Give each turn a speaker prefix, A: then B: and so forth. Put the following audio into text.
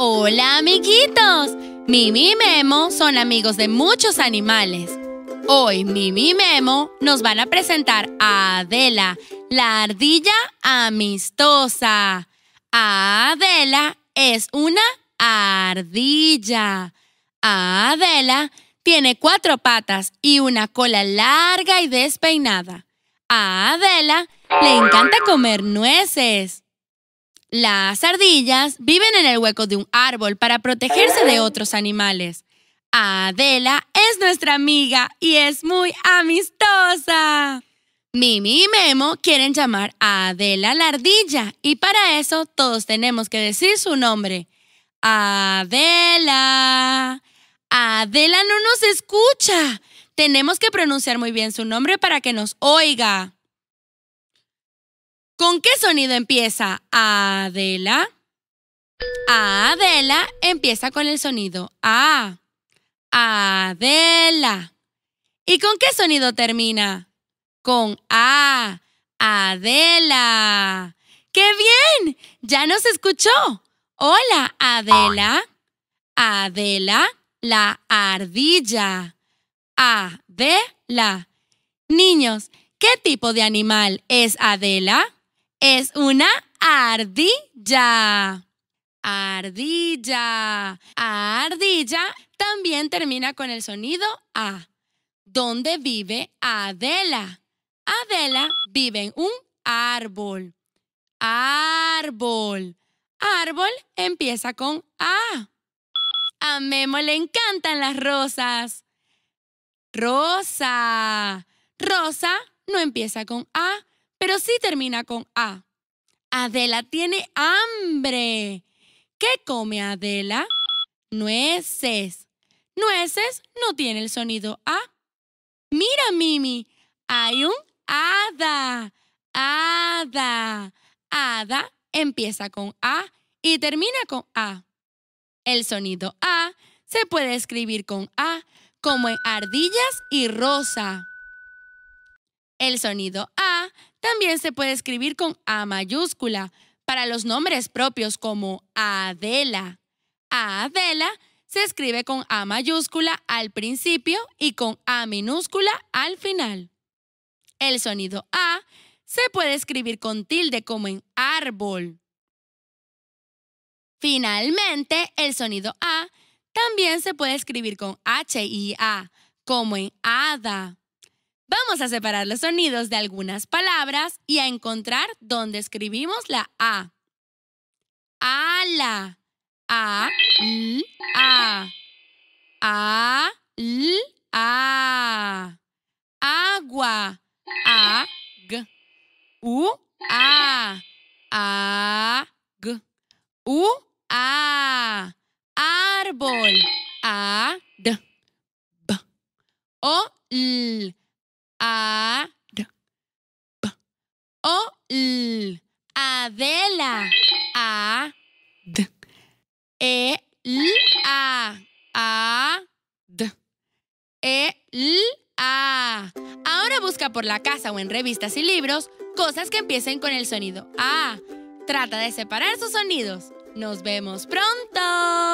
A: Hola amiguitos. Mimi y Memo son amigos de muchos animales. Hoy Mimi y Memo nos van a presentar a Adela, la ardilla amistosa. Adela es una ardilla. Adela tiene cuatro patas y una cola larga y despeinada. A Adela le encanta comer nueces. Las ardillas viven en el hueco de un árbol para protegerse de otros animales. Adela es nuestra amiga y es muy amistosa. Mimi y Memo quieren llamar a Adela la ardilla y para eso todos tenemos que decir su nombre. Adela. Adela no nos escucha. Tenemos que pronunciar muy bien su nombre para que nos oiga. ¿Con qué sonido empieza Adela? Adela empieza con el sonido A. Adela. ¿Y con qué sonido termina? Con A. Adela. ¡Qué bien! Ya nos escuchó. Hola, Adela. Adela, la ardilla. Adela. Niños, ¿qué tipo de animal es Adela? es una ardilla. Ardilla. Ardilla también termina con el sonido A. ¿Dónde vive Adela? Adela vive en un árbol. Árbol. Árbol empieza con A. A Memo le encantan las rosas. Rosa. Rosa no empieza con A, pero sí termina con A. Adela tiene hambre. ¿Qué come Adela? Nueces. Nueces no tiene el sonido A. Mira, Mimi, hay un ada. Hada. Hada empieza con A y termina con A. El sonido A se puede escribir con A, como en ardillas y rosa. El sonido A también se puede escribir con A mayúscula para los nombres propios como Adela. Adela se escribe con A mayúscula al principio y con A minúscula al final. El sonido A se puede escribir con tilde como en árbol. Finalmente, el sonido A también se puede escribir con H y A, como en hada. Vamos a separar los sonidos de algunas palabras y a encontrar dónde escribimos la A. Ala.
B: A, a. A, l, a. Agua. A, g. U, a. A, g. U, a. Árbol. A, d. B. O, l. A. O. L. Adela. A. D. E. L. A. A. D.
A: E. L. A. Ahora busca por la casa o en revistas y libros cosas que empiecen con el sonido A. Trata de separar sus sonidos. Nos vemos
B: pronto.